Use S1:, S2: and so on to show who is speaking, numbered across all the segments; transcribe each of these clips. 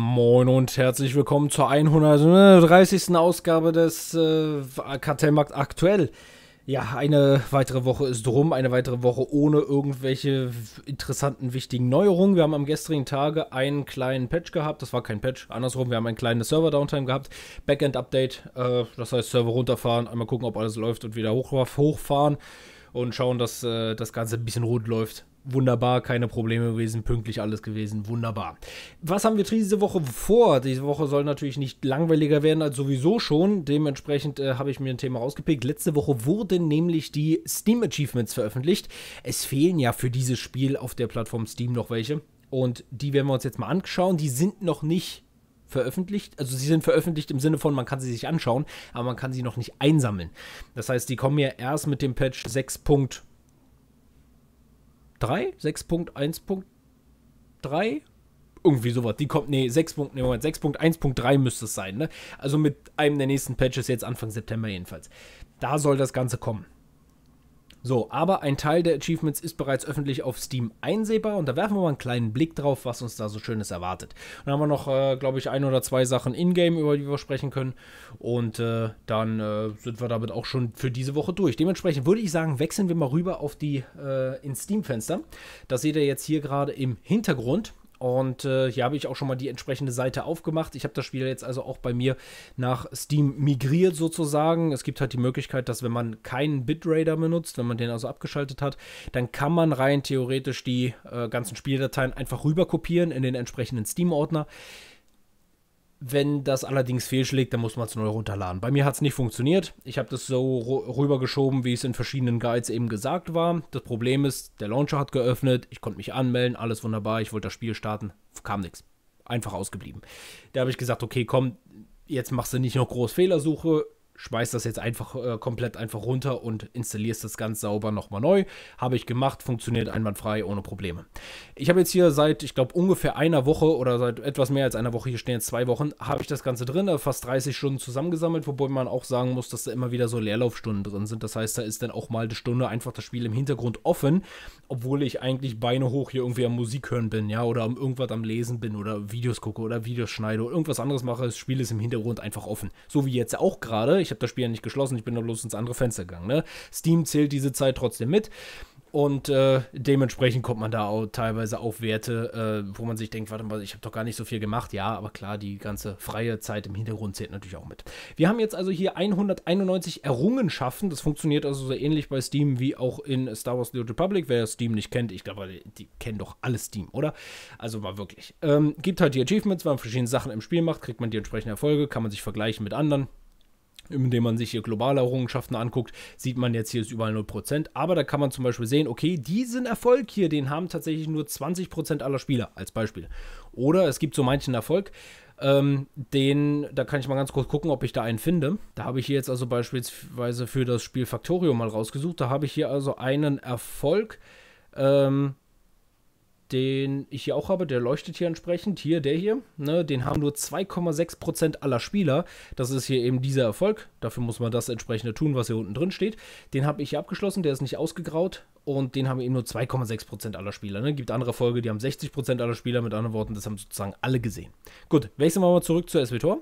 S1: Moin und herzlich willkommen zur 130. Ausgabe des äh, Kartellmarkt aktuell. Ja, eine weitere Woche ist rum, eine weitere Woche ohne irgendwelche interessanten, wichtigen Neuerungen. Wir haben am gestrigen Tage einen kleinen Patch gehabt. Das war kein Patch, andersrum, wir haben ein kleines Server-Downtime gehabt. Backend-Update, äh, das heißt Server runterfahren, einmal gucken, ob alles läuft und wieder hochfahren und schauen, dass äh, das Ganze ein bisschen rund läuft. Wunderbar, keine Probleme gewesen, pünktlich alles gewesen, wunderbar. Was haben wir diese Woche vor? Diese Woche soll natürlich nicht langweiliger werden als sowieso schon. Dementsprechend äh, habe ich mir ein Thema rausgepickt. Letzte Woche wurden nämlich die Steam Achievements veröffentlicht. Es fehlen ja für dieses Spiel auf der Plattform Steam noch welche. Und die werden wir uns jetzt mal anschauen. Die sind noch nicht veröffentlicht. Also sie sind veröffentlicht im Sinne von, man kann sie sich anschauen, aber man kann sie noch nicht einsammeln. Das heißt, die kommen ja erst mit dem Patch 6.3, 6.1.3. Irgendwie sowas. Die kommt, nee, 6. Nee, Moment, 6.1.3 müsste es sein, ne? Also mit einem der nächsten Patches jetzt Anfang September jedenfalls. Da soll das Ganze kommen. So, aber ein Teil der Achievements ist bereits öffentlich auf Steam einsehbar und da werfen wir mal einen kleinen Blick drauf, was uns da so Schönes erwartet. Dann haben wir noch, äh, glaube ich, ein oder zwei Sachen in-game, über die wir sprechen können und äh, dann äh, sind wir damit auch schon für diese Woche durch. Dementsprechend würde ich sagen, wechseln wir mal rüber auf die äh, in Steam-Fenster. Das seht ihr jetzt hier gerade im Hintergrund und äh, hier habe ich auch schon mal die entsprechende Seite aufgemacht. Ich habe das Spiel jetzt also auch bei mir nach Steam migriert sozusagen. Es gibt halt die Möglichkeit, dass wenn man keinen Bitraider benutzt, wenn man den also abgeschaltet hat, dann kann man rein theoretisch die äh, ganzen Spieldateien einfach rüber kopieren in den entsprechenden Steam-Ordner. Wenn das allerdings fehlschlägt, dann muss man es neu runterladen. Bei mir hat es nicht funktioniert. Ich habe das so rübergeschoben, wie es in verschiedenen Guides eben gesagt war. Das Problem ist, der Launcher hat geöffnet, ich konnte mich anmelden, alles wunderbar, ich wollte das Spiel starten, kam nichts. Einfach ausgeblieben. Da habe ich gesagt, okay, komm, jetzt machst du nicht noch groß Fehlersuche, schmeißt das jetzt einfach äh, komplett einfach runter und installierst das ganz sauber nochmal neu. Habe ich gemacht, funktioniert einwandfrei, ohne Probleme. Ich habe jetzt hier seit, ich glaube, ungefähr einer Woche oder seit etwas mehr als einer Woche, hier stehen jetzt zwei Wochen, habe ich das Ganze drin, äh, fast 30 Stunden zusammengesammelt, wobei man auch sagen muss, dass da immer wieder so Leerlaufstunden drin sind. Das heißt, da ist dann auch mal eine Stunde einfach das Spiel im Hintergrund offen, obwohl ich eigentlich Beine hoch hier irgendwie am Musik hören bin, ja, oder irgendwas am Lesen bin oder Videos gucke oder Videos schneide oder irgendwas anderes mache. Das Spiel ist im Hintergrund einfach offen. So wie jetzt auch gerade. Ich habe das Spiel ja nicht geschlossen, ich bin nur bloß ins andere Fenster gegangen. Ne? Steam zählt diese Zeit trotzdem mit. Und äh, dementsprechend kommt man da auch teilweise auf Werte, äh, wo man sich denkt, warte mal, ich habe doch gar nicht so viel gemacht. Ja, aber klar, die ganze freie Zeit im Hintergrund zählt natürlich auch mit. Wir haben jetzt also hier 191 Errungenschaften. Das funktioniert also so ähnlich bei Steam wie auch in Star Wars The Republic. Wer Steam nicht kennt, ich glaube, die, die kennen doch alle Steam, oder? Also mal wirklich. Ähm, gibt halt die Achievements, wenn man verschiedene Sachen im Spiel macht, kriegt man die entsprechenden Erfolge, kann man sich vergleichen mit anderen indem man sich hier globale Errungenschaften anguckt, sieht man jetzt hier ist überall 0%. Aber da kann man zum Beispiel sehen, okay, diesen Erfolg hier, den haben tatsächlich nur 20% aller Spieler, als Beispiel. Oder es gibt so manchen Erfolg, ähm, den, da kann ich mal ganz kurz gucken, ob ich da einen finde. Da habe ich hier jetzt also beispielsweise für das Spiel Factorio mal rausgesucht. Da habe ich hier also einen Erfolg. Ähm, den ich hier auch habe, der leuchtet hier entsprechend. Hier, der hier, ne, den haben nur 2,6% aller Spieler. Das ist hier eben dieser Erfolg. Dafür muss man das entsprechende tun, was hier unten drin steht. Den habe ich hier abgeschlossen, der ist nicht ausgegraut und den haben eben nur 2,6% aller Spieler. Ne? Gibt andere Folge, die haben 60% aller Spieler, mit anderen Worten, das haben sozusagen alle gesehen. Gut, wechseln wir mal zurück zu SWTOR.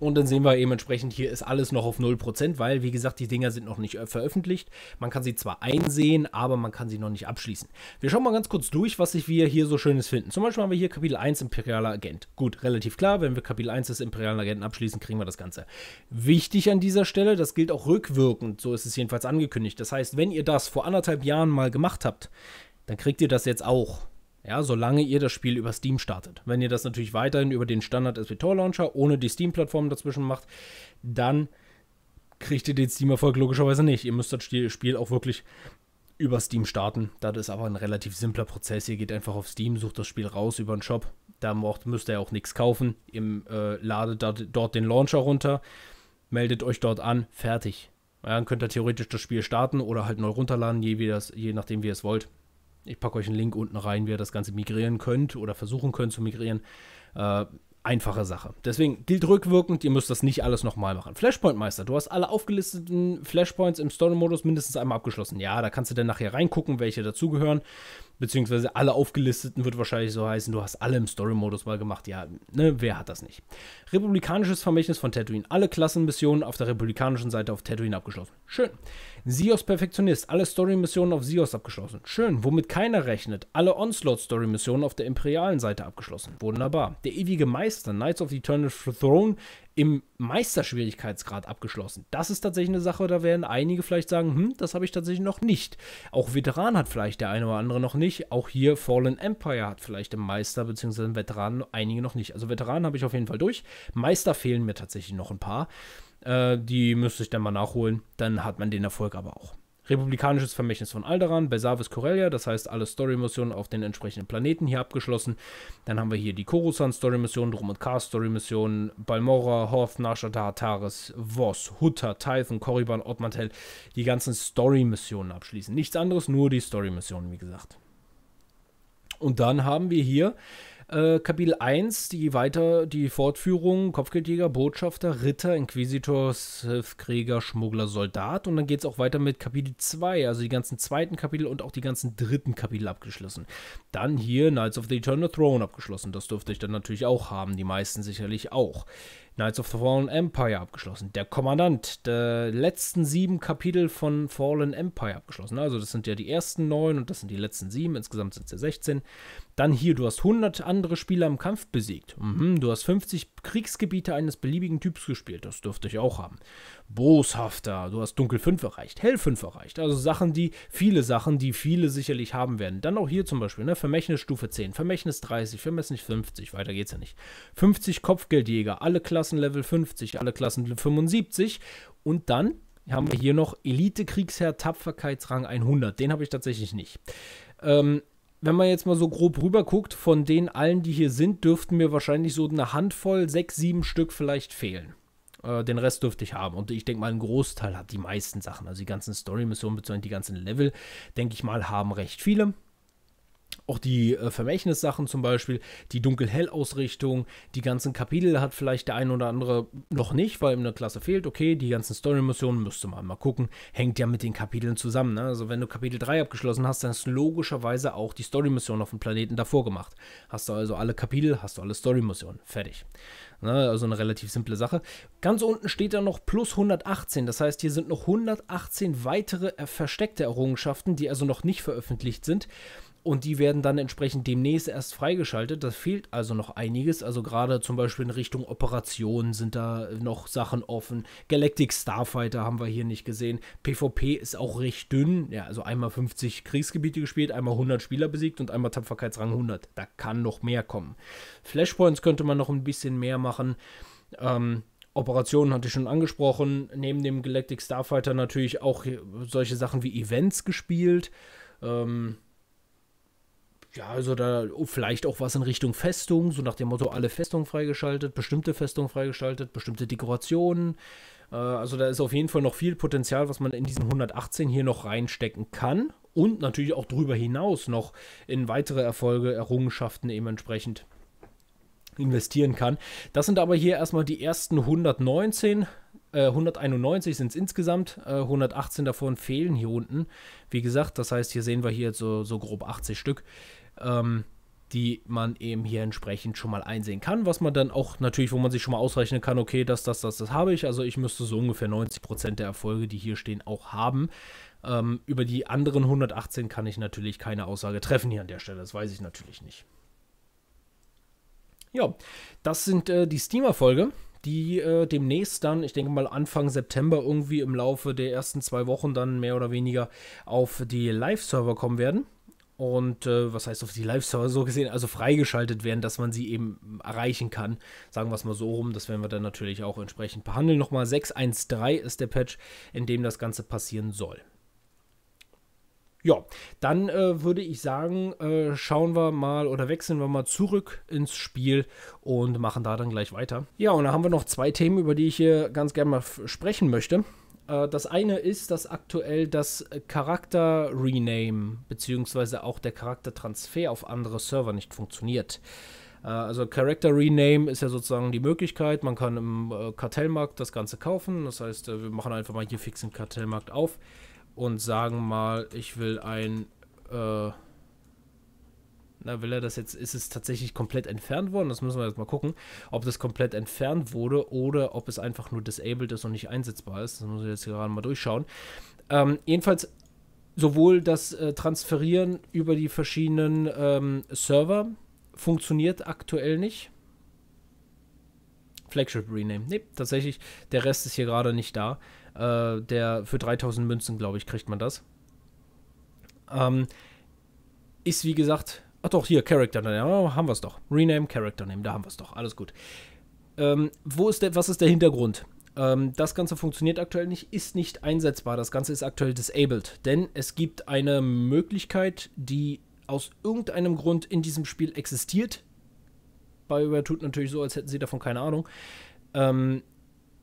S1: Und dann sehen wir eben entsprechend, hier ist alles noch auf 0%, weil, wie gesagt, die Dinger sind noch nicht äh, veröffentlicht. Man kann sie zwar einsehen, aber man kann sie noch nicht abschließen. Wir schauen mal ganz kurz durch, was sich wir hier so Schönes finden. Zum Beispiel haben wir hier Kapitel 1 Imperialer Agent. Gut, relativ klar, wenn wir Kapitel 1 des Imperialen Agenten abschließen, kriegen wir das Ganze. Wichtig an dieser Stelle, das gilt auch rückwirkend, so ist es jedenfalls angekündigt. Das heißt, wenn ihr das vor anderthalb Jahren mal gemacht habt, dann kriegt ihr das jetzt auch. Ja, solange ihr das Spiel über Steam startet. Wenn ihr das natürlich weiterhin über den Standard SVTOR Launcher ohne die Steam-Plattform dazwischen macht, dann kriegt ihr den Steam-Erfolg logischerweise nicht. Ihr müsst das Spiel auch wirklich über Steam starten. Das ist aber ein relativ simpler Prozess. Ihr geht einfach auf Steam, sucht das Spiel raus über einen Shop. Da müsst ihr auch nichts kaufen. Ihr äh, ladet da, dort den Launcher runter, meldet euch dort an, fertig. Ja, dann könnt ihr theoretisch das Spiel starten oder halt neu runterladen, je, das, je nachdem, wie ihr es wollt ich packe euch einen Link unten rein, wie ihr das Ganze migrieren könnt oder versuchen könnt zu migrieren. Äh, einfache Sache. Deswegen gilt rückwirkend, ihr müsst das nicht alles nochmal machen. Flashpoint Meister, du hast alle aufgelisteten Flashpoints im Story-Modus mindestens einmal abgeschlossen. Ja, da kannst du dann nachher reingucken, welche dazugehören beziehungsweise alle aufgelisteten wird wahrscheinlich so heißen, du hast alle im Story-Modus mal gemacht. Ja, ne, wer hat das nicht? Republikanisches Vermächtnis von Tatooine. Alle Klassenmissionen auf der republikanischen Seite auf Tatooine abgeschlossen. Schön. Sios Perfektionist. Alle Story-Missionen auf Sios abgeschlossen. Schön. Womit keiner rechnet. Alle Onslaught-Story-Missionen auf der imperialen Seite abgeschlossen. Wunderbar. Der ewige Meister, Knights of the Eternal Throne, im Meisterschwierigkeitsgrad abgeschlossen. Das ist tatsächlich eine Sache, da werden einige vielleicht sagen, hm, das habe ich tatsächlich noch nicht. Auch Veteran hat vielleicht der eine oder andere noch nicht. Auch hier Fallen Empire hat vielleicht im Meister bzw. im Veteran einige noch nicht. Also Veteran habe ich auf jeden Fall durch. Meister fehlen mir tatsächlich noch ein paar. Äh, die müsste ich dann mal nachholen. Dann hat man den Erfolg aber auch. Republikanisches Vermächtnis von Alderan, Besavis Corellia, das heißt alle Story-Missionen auf den entsprechenden Planeten hier abgeschlossen. Dann haben wir hier die Coruscant-Story-Mission, Drum und Kar-Story-Mission, Balmora, Hoth, Nashata, Taris, Voss, Hutter, Tython, Korriban, Ottmantel, die ganzen Story-Missionen abschließen. Nichts anderes, nur die Story-Missionen, wie gesagt. Und dann haben wir hier äh, Kapitel 1, die weiter, die Fortführung, Kopfgeldjäger, Botschafter, Ritter, Inquisitor, Krieger, Schmuggler, Soldat. Und dann geht es auch weiter mit Kapitel 2, also die ganzen zweiten Kapitel und auch die ganzen dritten Kapitel abgeschlossen. Dann hier Knights of the Eternal Throne abgeschlossen. Das dürfte ich dann natürlich auch haben, die meisten sicherlich auch. Knights of the Fallen Empire abgeschlossen. Der Kommandant der letzten sieben Kapitel von Fallen Empire abgeschlossen. Also das sind ja die ersten neun und das sind die letzten sieben. Insgesamt sind es ja 16. Dann hier, du hast 100 andere Spieler im Kampf besiegt. Mhm, du hast 50 Kriegsgebiete eines beliebigen Typs gespielt. Das dürfte ich auch haben boshafter, du hast Dunkel 5 erreicht, Hell 5 erreicht. Also Sachen, die, viele Sachen, die viele sicherlich haben werden. Dann auch hier zum Beispiel, ne? Vermächtnis Stufe 10, Vermächtnis 30, Vermächtnis 50, weiter geht's ja nicht. 50 Kopfgeldjäger, alle Klassen Level 50, alle Klassen 75 und dann haben wir hier noch Elite-Kriegsherr, Tapferkeitsrang 100. Den habe ich tatsächlich nicht. Ähm, wenn man jetzt mal so grob rüber guckt, von den allen, die hier sind, dürften mir wahrscheinlich so eine Handvoll, sechs, sieben Stück vielleicht fehlen. Äh, den Rest dürfte ich haben. Und ich denke mal, ein Großteil hat die meisten Sachen. Also die ganzen Story-Missionen bzw. die ganzen Level, denke ich mal, haben recht viele. Auch die äh, Vermächtnissachen zum Beispiel, die Dunkel-Hell-Ausrichtung, die ganzen Kapitel hat vielleicht der ein oder andere noch nicht, weil ihm eine Klasse fehlt. Okay, die ganzen Story-Missionen müsste man mal gucken. Hängt ja mit den Kapiteln zusammen. Ne? Also, wenn du Kapitel 3 abgeschlossen hast, dann hast du logischerweise auch die Story-Mission auf dem Planeten davor gemacht. Hast du also alle Kapitel, hast du alle Story-Missionen. Fertig. Ne, also eine relativ simple Sache. Ganz unten steht dann noch plus 118. Das heißt, hier sind noch 118 weitere äh, versteckte Errungenschaften, die also noch nicht veröffentlicht sind. Und die werden dann entsprechend demnächst erst freigeschaltet. Das fehlt also noch einiges. Also gerade zum Beispiel in Richtung Operationen sind da noch Sachen offen. Galactic Starfighter haben wir hier nicht gesehen. PvP ist auch recht dünn. Ja, also einmal 50 Kriegsgebiete gespielt, einmal 100 Spieler besiegt und einmal Tapferkeitsrang 100. Da kann noch mehr kommen. Flashpoints könnte man noch ein bisschen mehr machen. Ähm, Operationen hatte ich schon angesprochen. Neben dem Galactic Starfighter natürlich auch solche Sachen wie Events gespielt. Ähm, ja, also da oh, vielleicht auch was in Richtung Festung, so nach dem Motto, alle Festungen freigeschaltet, bestimmte Festungen freigeschaltet, bestimmte Dekorationen. Äh, also da ist auf jeden Fall noch viel Potenzial, was man in diesen 118 hier noch reinstecken kann. Und natürlich auch darüber hinaus noch in weitere Erfolge, Errungenschaften eben entsprechend investieren kann. Das sind aber hier erstmal die ersten 119. 191 sind es insgesamt, 118 äh, davon fehlen hier unten. Wie gesagt, das heißt, hier sehen wir hier so, so grob 80 Stück ähm, die man eben hier entsprechend schon mal einsehen kann, was man dann auch natürlich, wo man sich schon mal ausrechnen kann, okay, das, das, das, das habe ich, also ich müsste so ungefähr 90% der Erfolge, die hier stehen, auch haben. Ähm, über die anderen 118 kann ich natürlich keine Aussage treffen hier an der Stelle, das weiß ich natürlich nicht. Ja, das sind äh, die Steam-Erfolge die äh, demnächst dann, ich denke mal Anfang September irgendwie im Laufe der ersten zwei Wochen dann mehr oder weniger auf die Live-Server kommen werden und äh, was heißt auf die Live-Server so gesehen, also freigeschaltet werden, dass man sie eben erreichen kann. Sagen wir es mal so rum, das werden wir dann natürlich auch entsprechend behandeln. Nochmal 6.1.3 ist der Patch, in dem das Ganze passieren soll. Ja, dann äh, würde ich sagen, äh, schauen wir mal oder wechseln wir mal zurück ins Spiel und machen da dann gleich weiter. Ja, und da haben wir noch zwei Themen, über die ich hier ganz gerne mal sprechen möchte. Äh, das eine ist, dass aktuell das Charakter-Rename beziehungsweise auch der Charaktertransfer auf andere Server nicht funktioniert. Äh, also Character Rename ist ja sozusagen die Möglichkeit, man kann im äh, Kartellmarkt das Ganze kaufen. Das heißt, wir machen einfach mal hier fix den Kartellmarkt auf und sagen mal, ich will ein äh, na, will er das jetzt, ist es tatsächlich komplett entfernt worden? Das müssen wir jetzt mal gucken, ob das komplett entfernt wurde oder ob es einfach nur disabled ist und nicht einsetzbar ist. Das muss ich jetzt gerade mal durchschauen. Ähm, jedenfalls sowohl das äh, Transferieren über die verschiedenen ähm, Server funktioniert aktuell nicht. Flagship Rename. Nee, tatsächlich, der Rest ist hier gerade nicht da. Äh, der für 3000 Münzen, glaube ich, kriegt man das. Ähm, ist wie gesagt Ach doch, hier, Character Name. Ja, oh, haben wir es doch. Rename Character Name, da haben wir es doch. Alles gut. Ähm, wo ist der, was ist der Hintergrund? Ähm, das Ganze funktioniert aktuell nicht, ist nicht einsetzbar. Das Ganze ist aktuell disabled. Denn es gibt eine Möglichkeit, die aus irgendeinem Grund in diesem Spiel existiert. BioWare tut natürlich so, als hätten sie davon keine Ahnung. Ähm,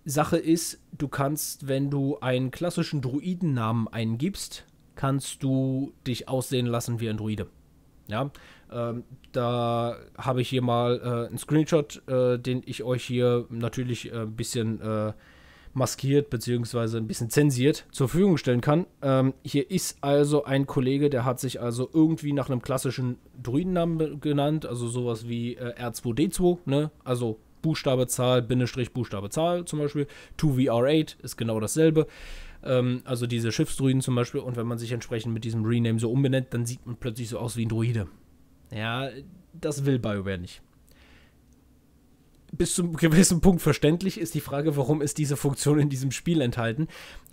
S1: Sache ist, du kannst, wenn du einen klassischen Druidennamen eingibst, kannst du dich aussehen lassen wie ein Druide. Ja, ähm, da habe ich hier mal äh, einen Screenshot, äh, den ich euch hier natürlich äh, ein bisschen äh, maskiert bzw. ein bisschen zensiert zur Verfügung stellen kann. Ähm, hier ist also ein Kollege, der hat sich also irgendwie nach einem klassischen Druidennamen genannt, also sowas wie äh, R2D2, ne? Also Buchstabe Zahl, Bindestrich Buchstabe Zahl zum Beispiel. 2VR8 ist genau dasselbe. Ähm, also diese Schiffsdruiden zum Beispiel. Und wenn man sich entsprechend mit diesem Rename so umbenennt, dann sieht man plötzlich so aus wie ein Druide. Ja, das will BioWare nicht. Bis zum gewissen Punkt verständlich ist die Frage, warum ist diese Funktion in diesem Spiel enthalten?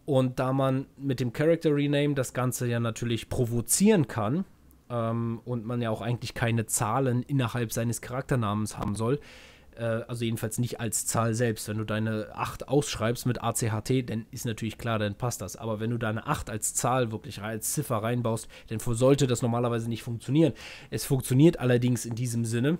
S1: Und da man mit dem Character Rename das Ganze ja natürlich provozieren kann ähm, und man ja auch eigentlich keine Zahlen innerhalb seines Charakternamens haben soll, äh, also jedenfalls nicht als Zahl selbst. Wenn du deine 8 ausschreibst mit ACHT, dann ist natürlich klar, dann passt das. Aber wenn du deine 8 als Zahl wirklich als Ziffer reinbaust, dann sollte das normalerweise nicht funktionieren. Es funktioniert allerdings in diesem Sinne,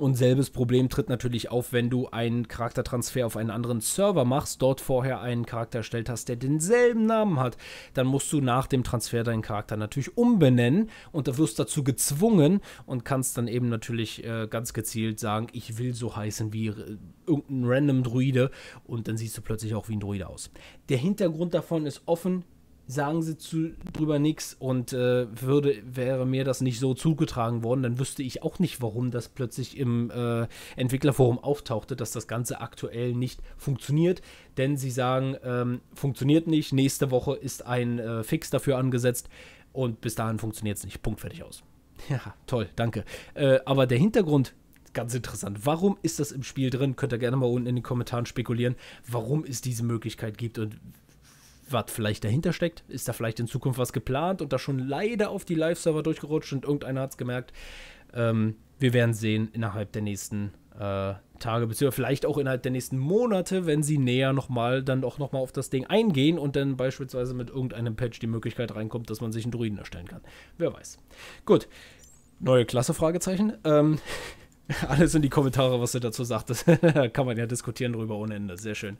S1: und selbes Problem tritt natürlich auf, wenn du einen Charaktertransfer auf einen anderen Server machst, dort vorher einen Charakter erstellt hast, der denselben Namen hat. Dann musst du nach dem Transfer deinen Charakter natürlich umbenennen und da wirst dazu gezwungen und kannst dann eben natürlich äh, ganz gezielt sagen, ich will so heißen wie äh, irgendein random Druide und dann siehst du plötzlich auch wie ein Druide aus. Der Hintergrund davon ist offen, sagen sie zu, drüber nichts und äh, würde, wäre mir das nicht so zugetragen worden, dann wüsste ich auch nicht, warum das plötzlich im äh, Entwicklerforum auftauchte, dass das Ganze aktuell nicht funktioniert. Denn sie sagen, ähm, funktioniert nicht, nächste Woche ist ein äh, Fix dafür angesetzt und bis dahin funktioniert es nicht. Punkt fertig aus. Ja, toll, danke. Äh, aber der Hintergrund ganz interessant. Warum ist das im Spiel drin? Könnt ihr gerne mal unten in den Kommentaren spekulieren, warum es diese Möglichkeit gibt und was vielleicht dahinter steckt. Ist da vielleicht in Zukunft was geplant und da schon leider auf die Live-Server durchgerutscht und irgendeiner hat es gemerkt. Ähm, wir werden sehen innerhalb der nächsten äh, Tage, beziehungsweise vielleicht auch innerhalb der nächsten Monate, wenn sie näher nochmal, dann auch nochmal auf das Ding eingehen und dann beispielsweise mit irgendeinem Patch die Möglichkeit reinkommt, dass man sich einen Druiden erstellen kann. Wer weiß. Gut. Neue Klasse? Fragezeichen. Ähm, alles in die Kommentare, was du dazu sagtest. da kann man ja diskutieren drüber ohne Ende. Sehr schön.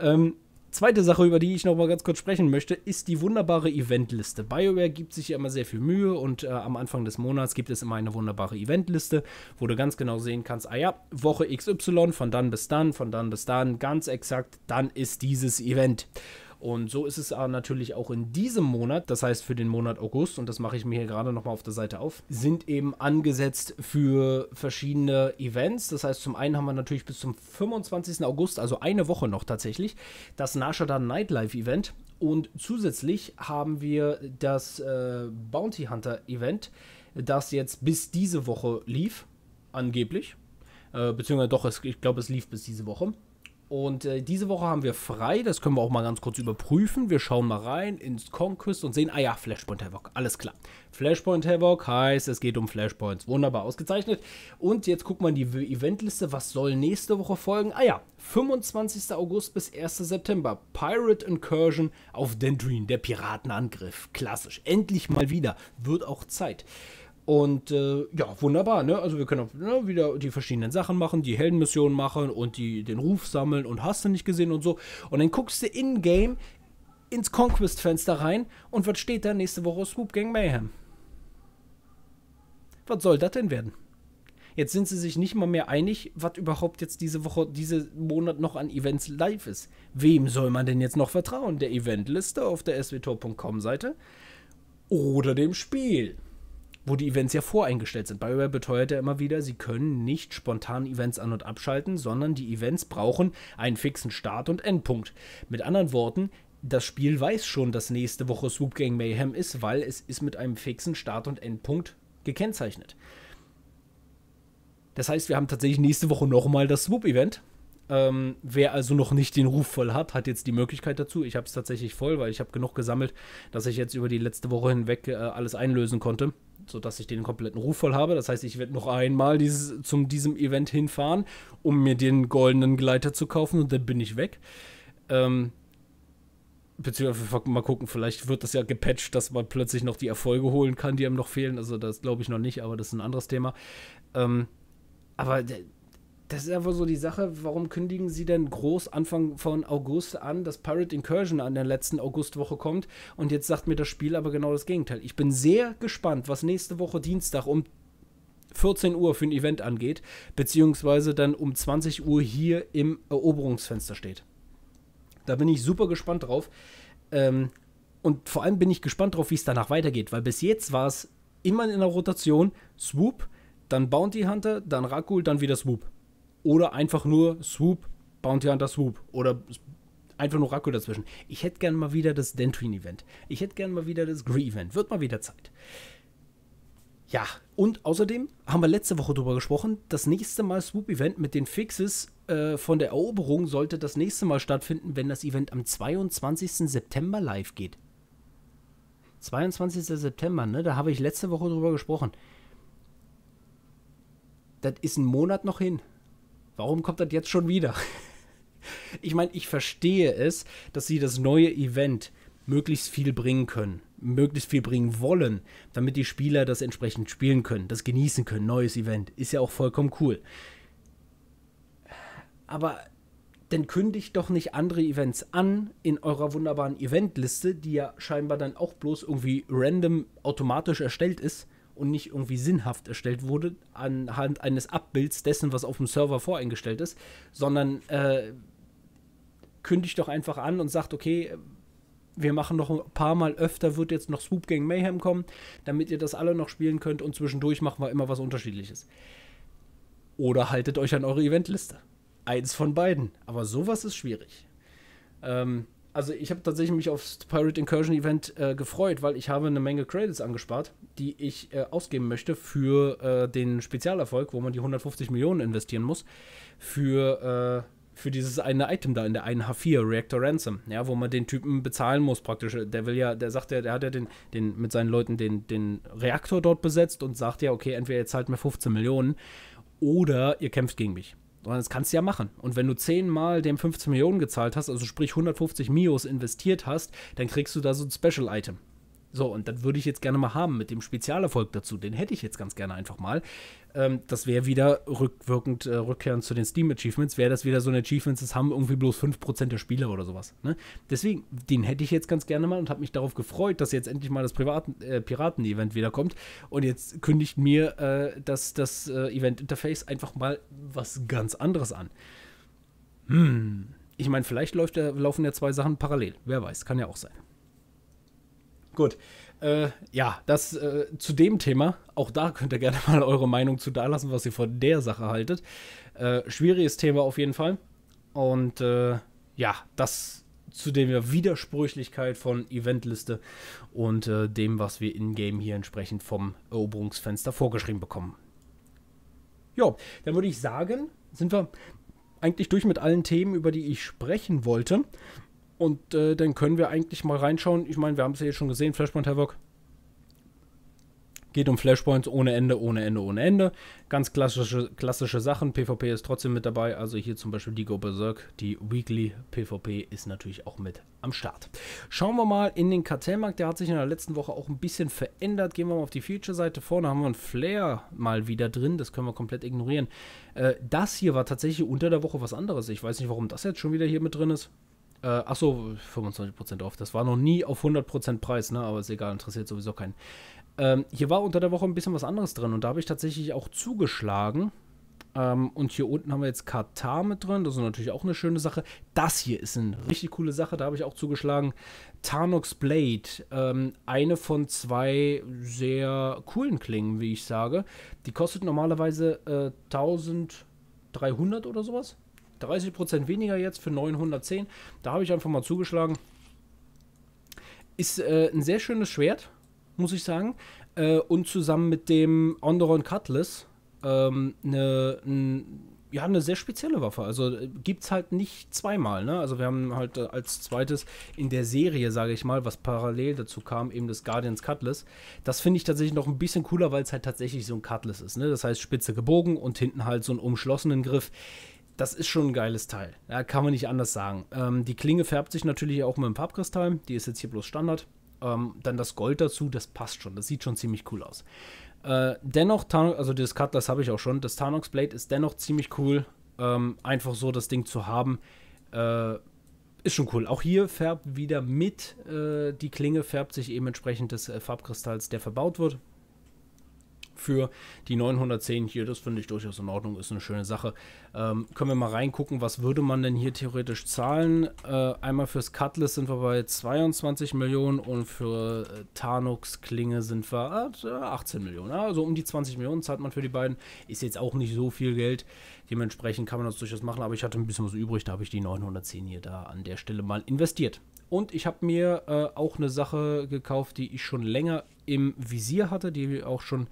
S1: Ähm, Zweite Sache, über die ich noch mal ganz kurz sprechen möchte, ist die wunderbare Eventliste. BioWare gibt sich ja immer sehr viel Mühe und äh, am Anfang des Monats gibt es immer eine wunderbare Eventliste, wo du ganz genau sehen kannst, ah ja, Woche XY, von dann bis dann, von dann bis dann, ganz exakt, dann ist dieses Event. Und so ist es äh, natürlich auch in diesem Monat, das heißt für den Monat August, und das mache ich mir hier gerade nochmal auf der Seite auf, sind eben angesetzt für verschiedene Events. Das heißt, zum einen haben wir natürlich bis zum 25. August, also eine Woche noch tatsächlich, das Nashadan Nightlife Event. Und zusätzlich haben wir das äh, Bounty Hunter Event, das jetzt bis diese Woche lief, angeblich. Äh, beziehungsweise doch, es, ich glaube, es lief bis diese Woche. Und äh, diese Woche haben wir frei, das können wir auch mal ganz kurz überprüfen. Wir schauen mal rein ins Conquest und sehen, ah ja, Flashpoint Havoc, alles klar. Flashpoint Havoc heißt, es geht um Flashpoints. Wunderbar, ausgezeichnet. Und jetzt guckt man die Eventliste, was soll nächste Woche folgen? Ah ja, 25. August bis 1. September, Pirate Incursion auf Dendrine, der Piratenangriff. Klassisch, endlich mal wieder, wird auch Zeit. Und äh, ja, wunderbar, ne? Also wir können ne, wieder die verschiedenen Sachen machen, die Heldenmissionen machen und die, den Ruf sammeln und hast du nicht gesehen und so. Und dann guckst du in-game ins Conquest-Fenster rein und was steht da nächste Woche? Swoop Gang Mayhem. Was soll das denn werden? Jetzt sind sie sich nicht mal mehr einig, was überhaupt jetzt diese Woche, diese Monat noch an Events live ist. Wem soll man denn jetzt noch vertrauen? Der Eventliste auf der swtor.com-Seite oder dem Spiel? wo die Events ja voreingestellt sind. BioWare beteuert ja immer wieder, sie können nicht spontan Events an- und abschalten, sondern die Events brauchen einen fixen Start- und Endpunkt. Mit anderen Worten, das Spiel weiß schon, dass nächste Woche Swoop Gang Mayhem ist, weil es ist mit einem fixen Start- und Endpunkt gekennzeichnet. Das heißt, wir haben tatsächlich nächste Woche nochmal das Swoop-Event ähm, wer also noch nicht den Ruf voll hat, hat jetzt die Möglichkeit dazu. Ich habe es tatsächlich voll, weil ich habe genug gesammelt, dass ich jetzt über die letzte Woche hinweg äh, alles einlösen konnte, sodass ich den kompletten Ruf voll habe. Das heißt, ich werde noch einmal dieses, zum diesem Event hinfahren, um mir den goldenen Gleiter zu kaufen und dann bin ich weg. Ähm, beziehungsweise mal gucken, vielleicht wird das ja gepatcht, dass man plötzlich noch die Erfolge holen kann, die einem noch fehlen. Also das glaube ich noch nicht, aber das ist ein anderes Thema. Ähm, aber das ist einfach so die Sache, warum kündigen sie denn groß Anfang von August an, dass Pirate Incursion an der letzten Augustwoche kommt und jetzt sagt mir das Spiel aber genau das Gegenteil. Ich bin sehr gespannt, was nächste Woche Dienstag um 14 Uhr für ein Event angeht, beziehungsweise dann um 20 Uhr hier im Eroberungsfenster steht. Da bin ich super gespannt drauf. Ähm, und vor allem bin ich gespannt drauf, wie es danach weitergeht, weil bis jetzt war es immer in der Rotation Swoop, dann Bounty Hunter, dann Rakul, dann wieder Swoop oder einfach nur Swoop, Bounty Hunter Swoop oder einfach nur Raku dazwischen. Ich hätte gern mal wieder das Dentrin-Event. Ich hätte gern mal wieder das Gree-Event. Wird mal wieder Zeit. Ja, und außerdem haben wir letzte Woche drüber gesprochen, das nächste Mal Swoop-Event mit den Fixes äh, von der Eroberung sollte das nächste Mal stattfinden, wenn das Event am 22. September live geht. 22. September, ne? Da habe ich letzte Woche drüber gesprochen. Das ist ein Monat noch hin. Warum kommt das jetzt schon wieder? Ich meine, ich verstehe es, dass sie das neue Event möglichst viel bringen können, möglichst viel bringen wollen, damit die Spieler das entsprechend spielen können, das genießen können. Neues Event ist ja auch vollkommen cool. Aber dann kündigt doch nicht andere Events an in eurer wunderbaren Eventliste, die ja scheinbar dann auch bloß irgendwie random automatisch erstellt ist und nicht irgendwie sinnhaft erstellt wurde anhand eines Abbilds dessen, was auf dem Server voreingestellt ist, sondern äh, kündigt doch einfach an und sagt, okay, wir machen noch ein paar Mal öfter, wird jetzt noch Swoop Gang Mayhem kommen, damit ihr das alle noch spielen könnt und zwischendurch machen wir immer was Unterschiedliches. Oder haltet euch an eure Eventliste. Eins von beiden. Aber sowas ist schwierig. Ähm, also ich habe tatsächlich mich aufs Pirate Incursion Event äh, gefreut, weil ich habe eine Menge Credits angespart, die ich äh, ausgeben möchte für äh, den Spezialerfolg, wo man die 150 Millionen investieren muss, für, äh, für dieses eine Item da in der einen H4, Reactor Ransom, ja, wo man den Typen bezahlen muss praktisch. Der will ja, der sagt ja, der hat ja den, den mit seinen Leuten den, den Reaktor dort besetzt und sagt ja, okay, entweder ihr zahlt mir 15 Millionen oder ihr kämpft gegen mich sondern das kannst du ja machen. Und wenn du zehnmal dem 15 Millionen gezahlt hast, also sprich 150 Mios investiert hast, dann kriegst du da so ein Special-Item. So, und das würde ich jetzt gerne mal haben mit dem Spezialerfolg dazu. Den hätte ich jetzt ganz gerne einfach mal. Ähm, das wäre wieder rückwirkend, äh, rückkehrend zu den Steam Achievements, wäre das wieder so ein Achievements, das haben irgendwie bloß 5% der Spieler oder sowas. Ne? Deswegen, den hätte ich jetzt ganz gerne mal und habe mich darauf gefreut, dass jetzt endlich mal das äh, Piraten-Event wiederkommt. Und jetzt kündigt mir äh, das, das äh, Event-Interface einfach mal was ganz anderes an. Hm. Ich meine, vielleicht läuft der, laufen ja zwei Sachen parallel. Wer weiß, kann ja auch sein. Gut. Äh, ja, das äh, zu dem Thema. Auch da könnt ihr gerne mal eure Meinung zu dalassen, was ihr von der Sache haltet. Äh, schwieriges Thema auf jeden Fall. Und äh, ja, das zu dem der Widersprüchlichkeit von Eventliste und äh, dem, was wir in-game hier entsprechend vom Eroberungsfenster vorgeschrieben bekommen. Ja, dann würde ich sagen, sind wir eigentlich durch mit allen Themen, über die ich sprechen wollte. Und äh, dann können wir eigentlich mal reinschauen. Ich meine, wir haben es ja jetzt schon gesehen, Flashpoint Havoc. Geht um Flashpoints ohne Ende, ohne Ende, ohne Ende. Ganz klassische, klassische Sachen. PvP ist trotzdem mit dabei. Also hier zum Beispiel die Go Berserk, die Weekly PvP ist natürlich auch mit am Start. Schauen wir mal in den Kartellmarkt. Der hat sich in der letzten Woche auch ein bisschen verändert. Gehen wir mal auf die future seite Vorne haben wir einen Flair mal wieder drin. Das können wir komplett ignorieren. Äh, das hier war tatsächlich unter der Woche was anderes. Ich weiß nicht, warum das jetzt schon wieder hier mit drin ist. Äh, achso, 25% auf. Das war noch nie auf 100% Preis, ne? aber ist egal, interessiert sowieso keinen. Ähm, hier war unter der Woche ein bisschen was anderes drin und da habe ich tatsächlich auch zugeschlagen. Ähm, und hier unten haben wir jetzt Katar mit drin. Das ist natürlich auch eine schöne Sache. Das hier ist eine richtig coole Sache. Da habe ich auch zugeschlagen. Tarnox Blade. Ähm, eine von zwei sehr coolen Klingen, wie ich sage. Die kostet normalerweise äh, 1300 oder sowas. 30% weniger jetzt für 910. Da habe ich einfach mal zugeschlagen. Ist äh, ein sehr schönes Schwert, muss ich sagen. Äh, und zusammen mit dem Onderon Cutlass ähm, eine, ein, ja, eine sehr spezielle Waffe. Also äh, gibt es halt nicht zweimal. Ne? Also wir haben halt äh, als zweites in der Serie, sage ich mal, was parallel dazu kam, eben das Guardians Cutlass. Das finde ich tatsächlich noch ein bisschen cooler, weil es halt tatsächlich so ein Cutlass ist. Ne? Das heißt, spitze gebogen und hinten halt so einen umschlossenen Griff das ist schon ein geiles Teil. Ja, kann man nicht anders sagen. Ähm, die Klinge färbt sich natürlich auch mit dem Farbkristall. Die ist jetzt hier bloß Standard. Ähm, dann das Gold dazu, das passt schon. Das sieht schon ziemlich cool aus. Äh, dennoch, also das Cutlass habe ich auch schon. Das Tarnox Blade ist dennoch ziemlich cool. Ähm, einfach so das Ding zu haben, äh, ist schon cool. Auch hier färbt wieder mit, äh, die Klinge färbt sich eben entsprechend des äh, Farbkristalls, der verbaut wird für die 910 hier. Das finde ich durchaus in Ordnung, ist eine schöne Sache. Ähm, können wir mal reingucken, was würde man denn hier theoretisch zahlen? Äh, einmal fürs Cutlass sind wir bei 22 Millionen und für äh, Klinge sind wir äh, 18 Millionen. Also um die 20 Millionen zahlt man für die beiden. Ist jetzt auch nicht so viel Geld. Dementsprechend kann man das durchaus machen, aber ich hatte ein bisschen was übrig, da habe ich die 910 hier da an der Stelle mal investiert. Und ich habe mir äh, auch eine Sache gekauft, die ich schon länger im Visier hatte, die auch schon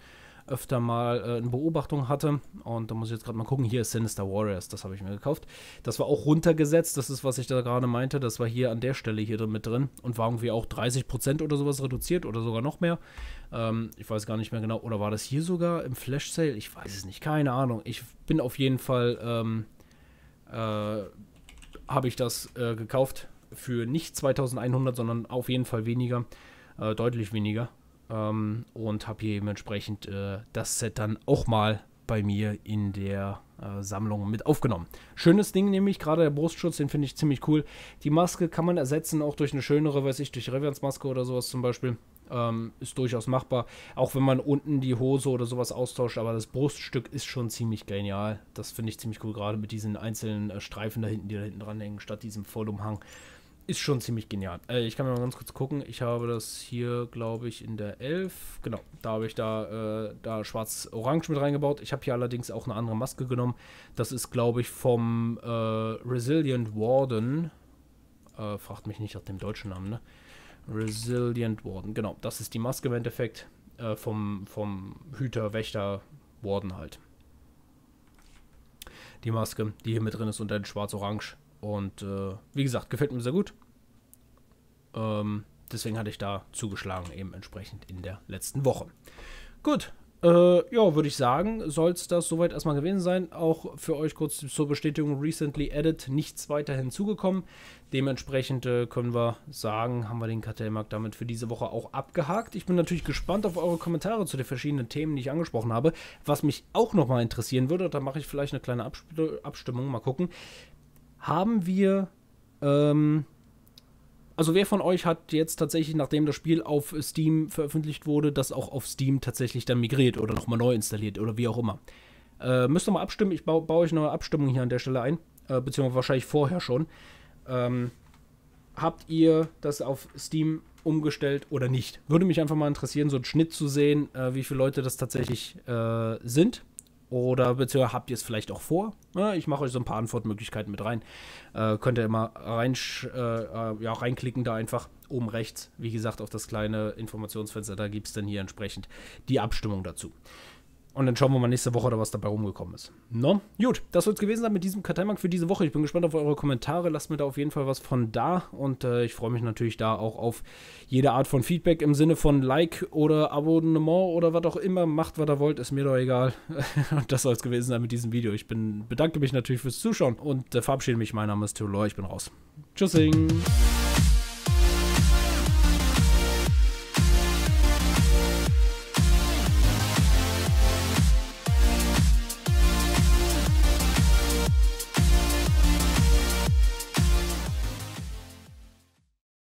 S1: öfter mal äh, eine Beobachtung hatte. Und da muss ich jetzt gerade mal gucken. Hier ist Sinister Warriors, das habe ich mir gekauft. Das war auch runtergesetzt. Das ist, was ich da gerade meinte. Das war hier an der Stelle hier drin mit drin und war irgendwie auch 30% oder sowas reduziert oder sogar noch mehr. Ähm, ich weiß gar nicht mehr genau. Oder war das hier sogar im Flash Sale? Ich weiß es nicht. Keine Ahnung. Ich bin auf jeden Fall. Ähm, äh, habe ich das äh, gekauft für nicht 2100, sondern auf jeden Fall weniger, äh, deutlich weniger. Ähm, und habe hier dementsprechend äh, das Set dann auch mal bei mir in der äh, Sammlung mit aufgenommen. Schönes Ding nämlich, gerade der Brustschutz, den finde ich ziemlich cool. Die Maske kann man ersetzen, auch durch eine schönere, weiß ich, durch Reverence-Maske oder sowas zum Beispiel. Ähm, ist durchaus machbar. Auch wenn man unten die Hose oder sowas austauscht, aber das Bruststück ist schon ziemlich genial. Das finde ich ziemlich cool, gerade mit diesen einzelnen äh, Streifen da hinten, die da hinten dran hängen, statt diesem Vollumhang ist schon ziemlich genial. Äh, ich kann mir mal ganz kurz gucken. Ich habe das hier, glaube ich, in der 11. Genau, da habe ich da, äh, da schwarz-orange mit reingebaut. Ich habe hier allerdings auch eine andere Maske genommen. Das ist, glaube ich, vom äh, Resilient Warden. Äh, fragt mich nicht nach dem deutschen Namen, ne? Resilient Warden, genau. Das ist die Maske im Endeffekt äh, vom, vom Hüter, Wächter, Warden halt. Die Maske, die hier mit drin ist und dann schwarz-orange und äh, wie gesagt, gefällt mir sehr gut. Ähm, deswegen hatte ich da zugeschlagen, eben entsprechend in der letzten Woche. Gut, äh, ja, würde ich sagen, soll es das soweit erstmal gewesen sein. Auch für euch kurz zur Bestätigung, recently added, nichts weiter hinzugekommen. Dementsprechend äh, können wir sagen, haben wir den Kartellmarkt damit für diese Woche auch abgehakt. Ich bin natürlich gespannt auf eure Kommentare zu den verschiedenen Themen, die ich angesprochen habe. Was mich auch nochmal interessieren würde, da mache ich vielleicht eine kleine Abstimmung, mal gucken haben wir. Ähm, also wer von euch hat jetzt tatsächlich, nachdem das Spiel auf Steam veröffentlicht wurde, das auch auf Steam tatsächlich dann migriert oder nochmal neu installiert oder wie auch immer? Äh, müsst ihr mal abstimmen. Ich ba baue euch eine Abstimmung hier an der Stelle ein, äh, beziehungsweise wahrscheinlich vorher schon. Ähm, habt ihr das auf Steam umgestellt oder nicht? Würde mich einfach mal interessieren, so einen Schnitt zu sehen, äh, wie viele Leute das tatsächlich äh, sind. Oder beziehungsweise habt ihr es vielleicht auch vor? Ja, ich mache euch so ein paar Antwortmöglichkeiten mit rein. Äh, könnt ihr immer rein, äh, äh, ja, reinklicken, da einfach oben rechts, wie gesagt, auf das kleine Informationsfenster. Da gibt es dann hier entsprechend die Abstimmung dazu. Und dann schauen wir mal nächste Woche, oder was dabei rumgekommen ist. No? Gut, das soll es gewesen sein mit diesem Karteimarkt für diese Woche. Ich bin gespannt auf eure Kommentare. Lasst mir da auf jeden Fall was von da. Und äh, ich freue mich natürlich da auch auf jede Art von Feedback im Sinne von Like oder Abonnement oder was auch immer. Macht, was ihr wollt, ist mir doch egal. und das soll es gewesen sein mit diesem Video. Ich bin, bedanke mich natürlich fürs Zuschauen und äh, verabschiede mich. Mein Name ist Theolor. Ich bin raus. Tschüssing.